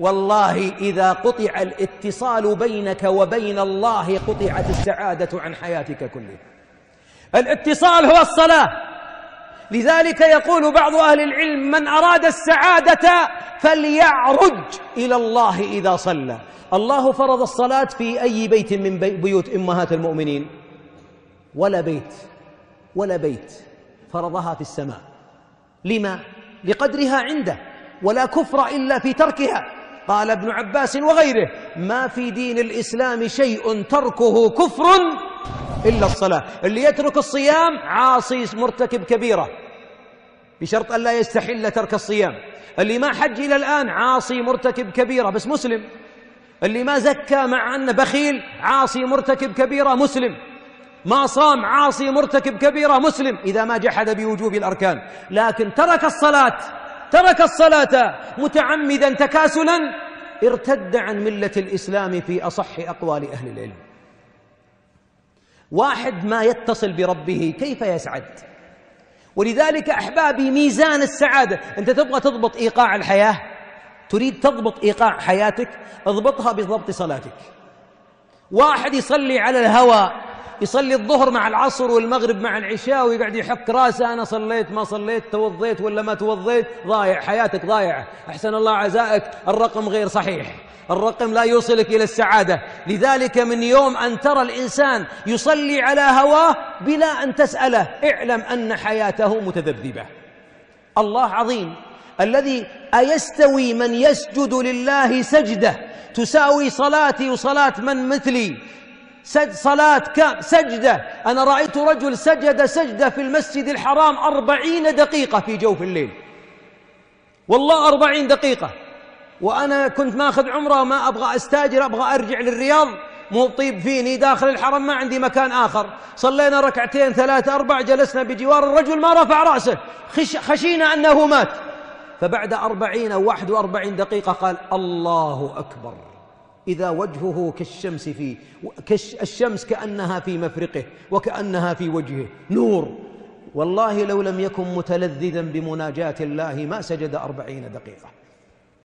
والله إذا قطع الاتصال بينك وبين الله قطعت السعادة عن حياتك كلها الاتصال هو الصلاة لذلك يقول بعض أهل العلم من أراد السعادة فليعرج إلى الله إذا صلى الله فرض الصلاة في أي بيت من بيوت أمهات المؤمنين ولا بيت ولا بيت فرضها في السماء لما؟ لقدرها عنده ولا كفر إلا في تركها قال ابن عباس وغيره ما في دين الإسلام شيء تركه كفر إلا الصلاة اللي يترك الصيام عاصي مرتكب كبيرة بشرط أن لا يستحل ترك الصيام اللي ما حج إلى الآن عاصي مرتكب كبيرة بس مسلم اللي ما زكى مع أنه بخيل عاصي مرتكب كبيرة مسلم ما صام عاصي مرتكب كبيرة مسلم إذا ما جحد بوجوب الأركان لكن ترك الصلاة ترك الصلاة متعمدا تكاسلا ارتد عن ملة الإسلام في أصح أقوال أهل العلم واحد ما يتصل بربه كيف يسعد ولذلك أحبابي ميزان السعادة أنت تبغى تضبط إيقاع الحياة تريد تضبط إيقاع حياتك اضبطها بضبط صلاتك واحد يصلي على الهوى يصلي الظهر مع العصر والمغرب مع العشاء ويقعد يحك راسه أنا صليت ما صليت توضيت ولا ما توضيت ضايع حياتك ضايعة أحسن الله عزائك الرقم غير صحيح الرقم لا يوصلك إلى السعادة لذلك من يوم أن ترى الإنسان يصلي على هواه بلا أن تسأله اعلم أن حياته متذبذبة الله عظيم الذي أيستوي من يسجد لله سجدة تساوي صلاتي وصلاة من مثلي سج صلاة كام سجدة أنا رأيت رجل سجد سجدة في المسجد الحرام أربعين دقيقة في جوف الليل والله أربعين دقيقة وأنا كنت ماخذ عمرة ما أبغى أستاجر أبغى أرجع للرياض مو طيب فيني داخل الحرم ما عندي مكان آخر صلينا ركعتين ثلاثة أربع جلسنا بجوار الرجل ما رفع رأسه خش خشينا أنه مات فبعد أربعين أو واحد وأربعين دقيقة قال الله أكبر إذا وجهه كالشمس في الشمس كأنها في مفرقه وكأنها في وجهه نور والله لو لم يكن متلذذا بمناجاة الله ما سجد أربعين دقيقة